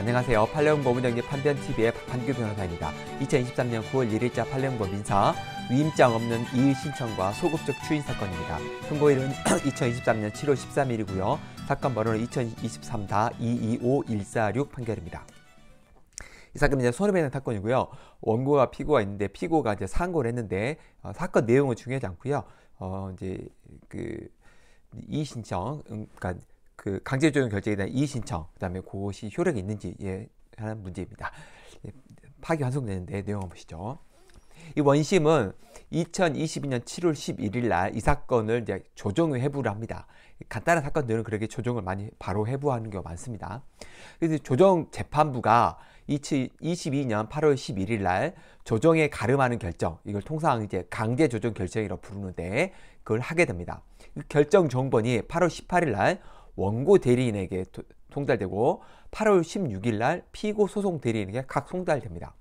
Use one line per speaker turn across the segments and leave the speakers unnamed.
안녕하세요. 팔레온 법무정리 판변TV의 박한규 변호사입니다. 2023년 9월 1일자 팔레온법 민사 위임장 없는 이의 신청과 소급적 추인 사건입니다. 선고일은 2023년 7월 13일이고요. 사건 번호는 2023-225146 판결입니다. 이 사건은 이제 손해배상 사건이고요. 원고와 피고가 있는데 피고가 이제 상고를 했는데 어, 사건 내용은 중요하지 않고요. 어 이제 그이 신청 음, 그러니까 그 강제 적용 결정에 대한 이의 신청, 그다음에 그것이 효력이 있는지에 관한 예, 문제입니다. 예, 파기 환송되는데 내용 을 보시죠. 이 원심은 2022년 7월 11일 날 이 사건을 이제 조정의 해부를 합니다. 간단한 사건들은 그렇게 조정을 많이 바로 해부하는 경우가 많습니다. 그래서 조정 재판부가 22년 8월 11일 날 조정에 가름하는 결정, 이걸 통상 이제 강제 조정 결정이라고 부르는데 그걸 하게 됩니다. 그 결정 정본이 8월 18일 날 원고 대리인에게 송달되고 8월 16일 날 피고 소송 대리인에게 각 송달됩니다.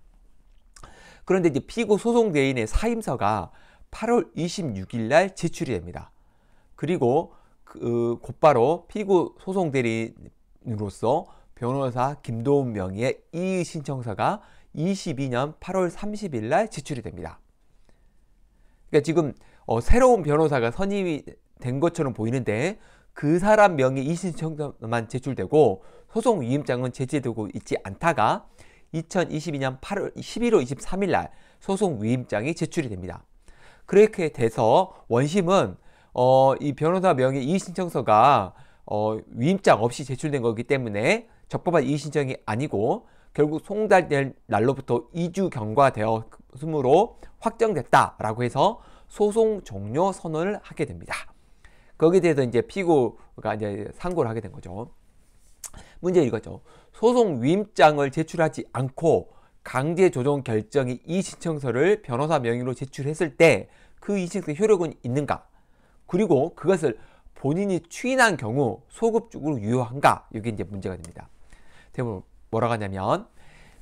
그런데 이제 피고 소송 대리인의 사임서가 8월 26일 날 제출이 됩니다. 그리고 그 곧바로 피고 소송 대리인으로서 변호사 김도훈 명의의 이의 신청서가 22년 8월 30일 날 제출이 됩니다. 그러니까 지금 어, 새로운 변호사가 선임이 된 것처럼 보이는데 그 사람 명의 이신청서만 의 제출되고 소송 위임장은 제재되고 있지 않다가 2022년 8월 11월 23일 날 소송 위임장이 제출이 됩니다. 그렇게 돼서 원심은 어, 이 변호사 명의 이의신청서가 어, 위임장 없이 제출된 거기 때문에 적법한 이의신청이 아니고 결국 송달될 날로부터 2주 경과되었으므로 확정됐다라고 해서 소송 종료 선언을 하게 됩니다. 거기에 대해서 이제 피고가 이제 상고를 하게 된 거죠. 문제 이거죠. 소송 위임장을 제출하지 않고 강제 조정 결정이 이 신청서를 변호사 명의로 제출했을 때 그 이신청서 효력은 있는가? 그리고 그것을 본인이 추인한 경우 소급적으로 유효한가? 이게 이제 문제가 됩니다. 대부분 뭐라고 하냐면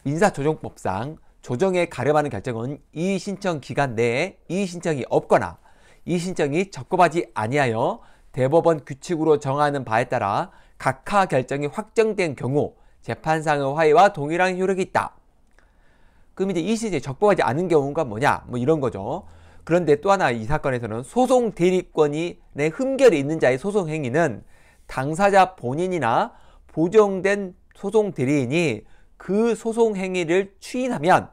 민사조정법상 조정에 가름하는 결정은 이의신청 기간 내에 이의신청이 없거나 이 신청이 적법하지 아니하여 대법원 규칙으로 정하는 바에 따라 각하 결정이 확정된 경우 재판상의 화해와 동일한 효력이 있다. 그럼 이제 이 시제 적법하지 않은 경우가 뭐냐? 뭐 이런 거죠. 그런데 또 하나 이 사건에서는 소송 대리권이 내 흠결이 있는 자의 소송 행위는 당사자 본인이나 보정된 소송 대리인이 그 소송 행위를 추인하면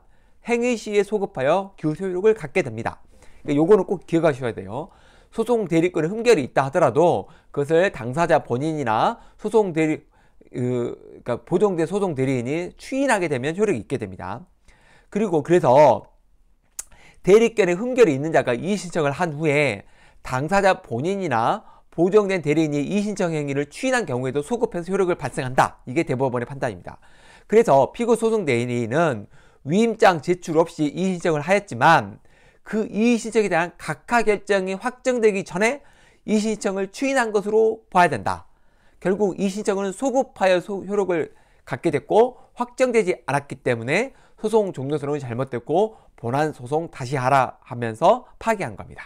행위 시에 소급하여 규소효력을 갖게 됩니다. 그러니까 요거는 꼭 기억하셔야 돼요. 소송 대리권의 흠결이 있다 하더라도 그것을 당사자 본인이나 소송 대리 그, 그러니까 보정된 소송 대리인이 추인하게 되면 효력이 있게 됩니다. 그리고 그래서 대리권의 흠결이 있는 자가 이의 신청을 한 후에 당사자 본인이나 보정된 대리인이 이의 신청 행위를 추인한 경우에도 소급해서 효력을 발생한다. 이게 대법원의 판단입니다. 그래서 피고 소송 대리인은 위임장 제출 없이 이의 신청을 하였지만 그 이의신청에 대한 각하 결정이 확정되기 전에 이의신청을 추인한 것으로 봐야 된다. 결국 이의신청은 소급하여 소, 효력을 갖게 됐고 확정되지 않았기 때문에 소송 종료서언이 잘못됐고 본안 소송 다시 하라 하면서 파기한 겁니다.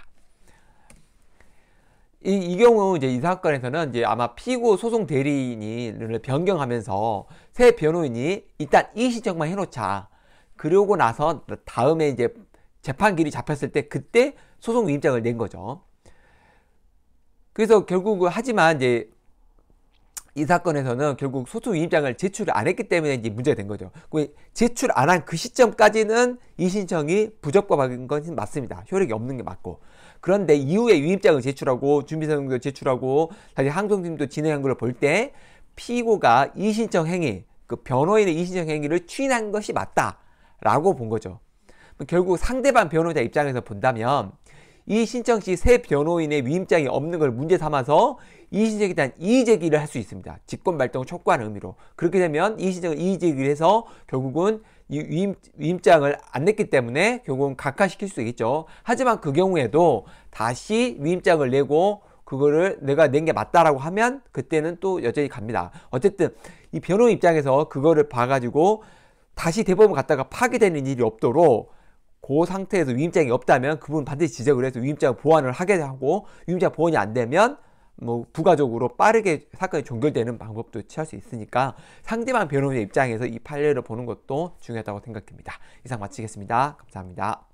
이, 이 경우 이제 이 사건에서는 이제 아마 피고 소송 대리인을 변경하면서 새 변호인이 일단 이의신청만 해놓자. 그러고 나서 다음에 이제 재판 길이 잡혔을 때 그때 소송 위임장을 낸 거죠. 그래서 결국 하지만 이제 이 사건에서는 결국 소송 위임장을 제출안 했기 때문에 이제 문제가 된 거죠. 그 제출 안 한 그 시점까지는 이 신청이 부적법한 건 맞습니다. 효력이 없는 게 맞고. 그런데 이후에 위임장을 제출하고 준비사항도 제출하고 다시 항소심도 진행한 걸 볼때 피고가 이 신청 행위, 그 변호인의 이 신청 행위를 추인한 것이 맞다라고 본 거죠. 결국 상대방 변호사 입장에서 본다면 이 신청 시 새 변호인의 위임장이 없는 걸 문제 삼아서 이의신청에 대한 이의제기를 할 수 있습니다. 직권발동 을 촉구하는 의미로. 그렇게 되면 이의신청을 이의제기를 해서 결국은 이 위임, 위임장을 안 냈기 때문에 결국은 각하시킬 수 있겠죠. 하지만 그 경우에도 다시 위임장을 내고 그거를 내가 낸 게 맞다라고 하면 그때는 또 여전히 갑니다. 어쨌든 이 변호인 입장에서 그거를 봐가지고 다시 대법원 갔다가 파기되는 일이 없도록 그 상태에서 위임장이 없다면 그분 반드시 지적을 해서 위임장 보완을 하게 하고 위임장 보완이 안 되면 뭐 부가적으로 빠르게 사건이 종결되는 방법도 취할 수 있으니까 상대방 변호인의 입장에서 이 판례를 보는 것도 중요하다고 생각합니다. 이상 마치겠습니다. 감사합니다.